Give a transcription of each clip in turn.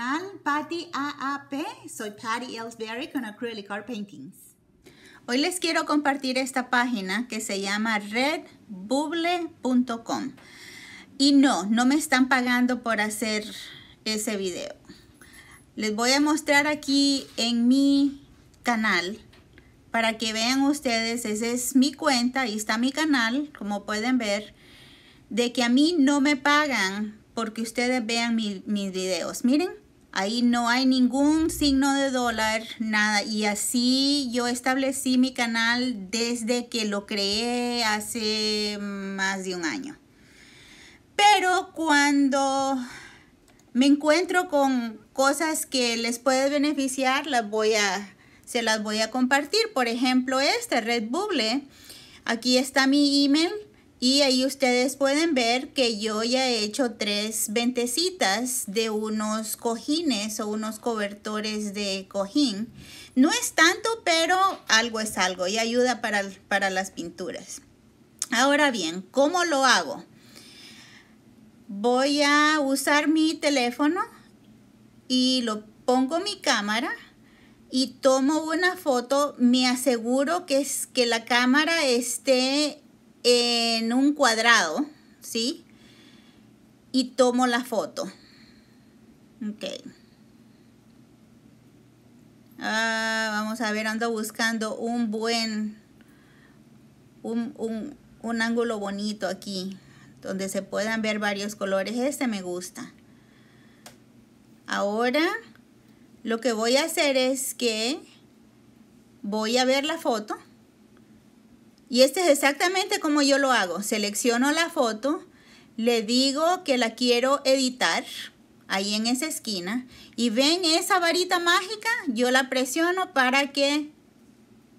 canal Patty AAP. Soy Patty Ellsberry con Acrylic Art Paintings. Hoy les quiero compartir esta página que se llama redbubble.com. Y no, no me están pagando por hacer ese video. Les voy a mostrar aquí en mi canal para que vean ustedes. Esa es mi cuenta, y está mi canal, como pueden ver. De que a mí no me pagan porque ustedes vean mis videos. Miren, Ahí no hay ningún signo de dólar, nada. Y así yo establecí mi canal desde que lo creé hace más de un año. Pero cuando me encuentro con cosas que les puede beneficiar, las voy a, se las voy a compartir. Por ejemplo, esta Redbubble. Aquí está mi email y ahí ustedes pueden ver que yo ya he hecho tres ventecitas de unos cojines o unos cobertores de cojín. No es tanto, pero algo es algo y ayuda para, las pinturas. Ahora bien, ¿cómo lo hago? Voy a usar mi teléfono y lo pongo mi cámara y tomo una foto. Me aseguro que, es, que la cámara esté en un cuadrado, ¿sí? Y tomo la foto. Ok. Ah, vamos a ver, ando buscando un buen, un, un, un ángulo bonito aquí, donde se puedan ver varios colores. Este me gusta. Ahora, lo que voy a hacer es que voy a ver la foto y este es exactamente como yo lo hago. Selecciono la foto, le digo que la quiero editar ahí en esa esquina. Y ven esa varita mágica, yo la presiono para que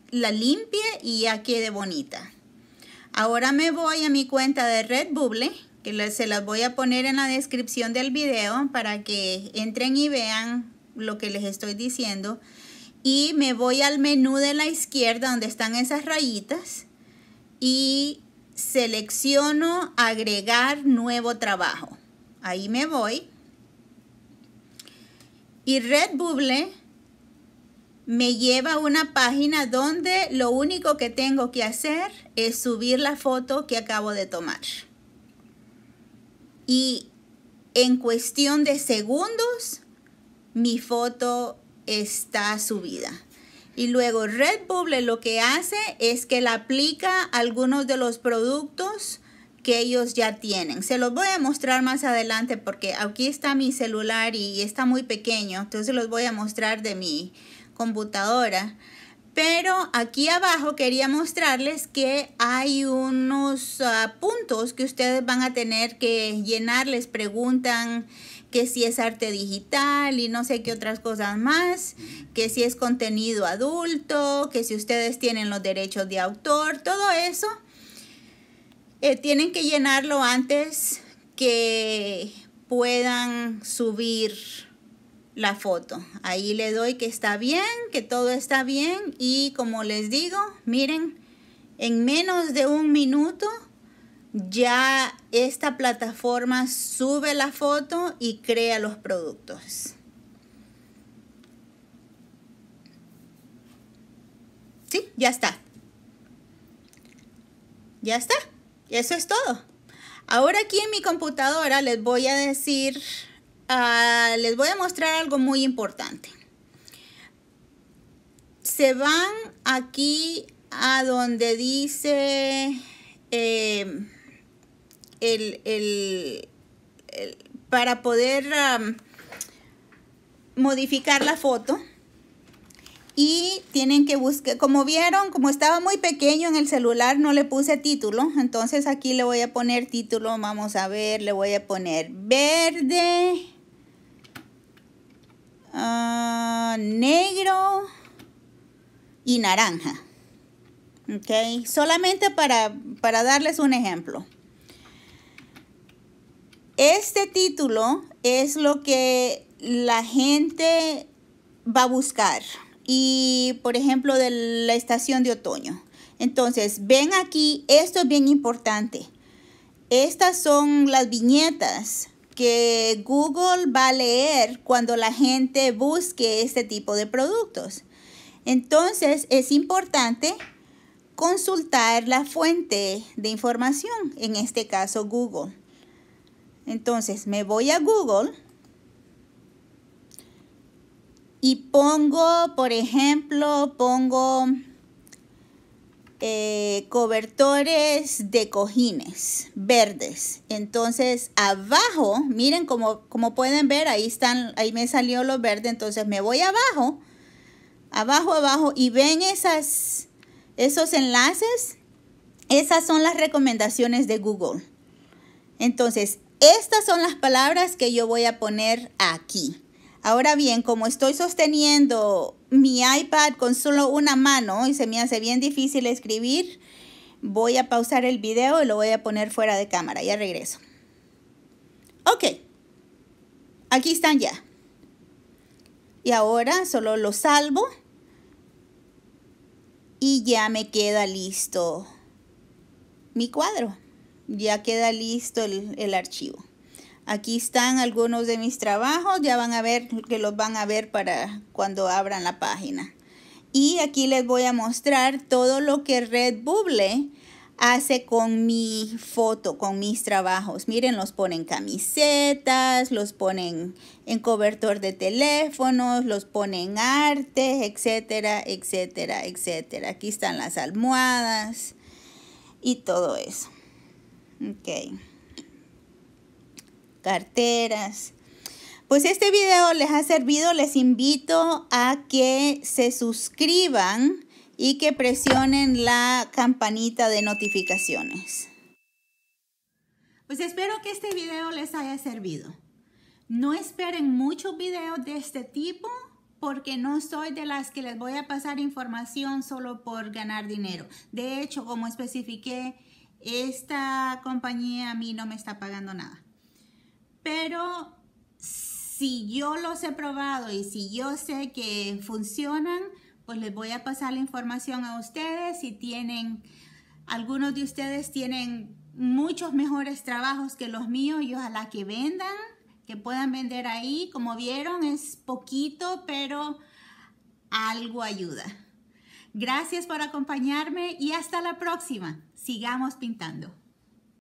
la limpie y ya quede bonita. Ahora me voy a mi cuenta de Redbubble, que se las voy a poner en la descripción del video para que entren y vean lo que les estoy diciendo. Y me voy al menú de la izquierda donde están esas rayitas y selecciono agregar nuevo trabajo. Ahí me voy. Y Redbubble me lleva a una página donde lo único que tengo que hacer es subir la foto que acabo de tomar. Y en cuestión de segundos, mi foto está subida. Y luego Red Bubble lo que hace es que le aplica algunos de los productos que ellos ya tienen. Se los voy a mostrar más adelante porque aquí está mi celular y está muy pequeño. Entonces los voy a mostrar de mi computadora. Pero aquí abajo quería mostrarles que hay unos ah, puntos que ustedes van a tener que llenar. Les preguntan que si es arte digital y no sé qué otras cosas más, que si es contenido adulto, que si ustedes tienen los derechos de autor, todo eso, eh, tienen que llenarlo antes que puedan subir la foto. Ahí le doy que está bien, que todo está bien y como les digo, miren, en menos de un minuto ya esta plataforma sube la foto y crea los productos. Sí, ya está. Ya está. Eso es todo. Ahora aquí en mi computadora les voy a decir, ah, les voy a mostrar algo muy importante. Se van aquí a donde dice... Eh, para poder modificar la foto y tienen que buscar, como vieron, como estaba muy pequeño en el celular, no le puse título, entonces aquí le voy a poner título, vamos a ver, le voy a poner verde, ah, negro y naranja, ok, solamente para darles un ejemplo. Este título es lo que la gente va a buscar. Y, por ejemplo, de la estación de otoño. Entonces, ven aquí, esto es bien importante. Estas son las viñetas que Google va a leer cuando la gente busque este tipo de productos. Entonces, es importante consultar la fuente de información, en este caso Google. Entonces me voy a Google y pongo, por ejemplo, pongo eh, cobertores de cojines verdes. Entonces abajo, miren como, como pueden ver, ahí están, ahí me salió lo verde. Entonces me voy abajo, abajo, abajo y ven esas, esos enlaces. Esas son las recomendaciones de Google. Entonces, estas son las palabras que yo voy a poner aquí. Ahora bien, como estoy sosteniendo mi iPad con solo una mano y se me hace bien difícil escribir, voy a pausar el video y lo voy a poner fuera de cámara. Ya regreso. Ok, aquí están ya. Y ahora solo lo salvo y ya me queda listo mi cuadro ya queda listo el, archivo. Aquí están algunos de mis trabajos, ya van a ver que los van a ver para cuando abran la página. Y aquí les voy a mostrar todo lo que Redbubble hace con mi foto, con mis trabajos. Miren, los ponen camisetas, los ponen en cobertor de teléfonos, los ponen arte, etcétera, etcétera, etcétera. Aquí están las almohadas y todo eso. Ok. Carteras. Pues este video les ha servido, les invito a que se suscriban y que presionen la campanita de notificaciones. Pues espero que este video les haya servido. No esperen muchos videos de este tipo porque no soy de las que les voy a pasar información solo por ganar dinero. De hecho, como especifiqué, esta compañía a mí no me está pagando nada. Pero si yo los he probado y si yo sé que funcionan, pues les voy a pasar la información a ustedes. Si tienen, algunos de ustedes tienen muchos mejores trabajos que los míos y ojalá que vendan, que puedan vender ahí. Como vieron, es poquito, pero algo ayuda. Gracias por acompañarme y hasta la próxima. Sigamos pintando.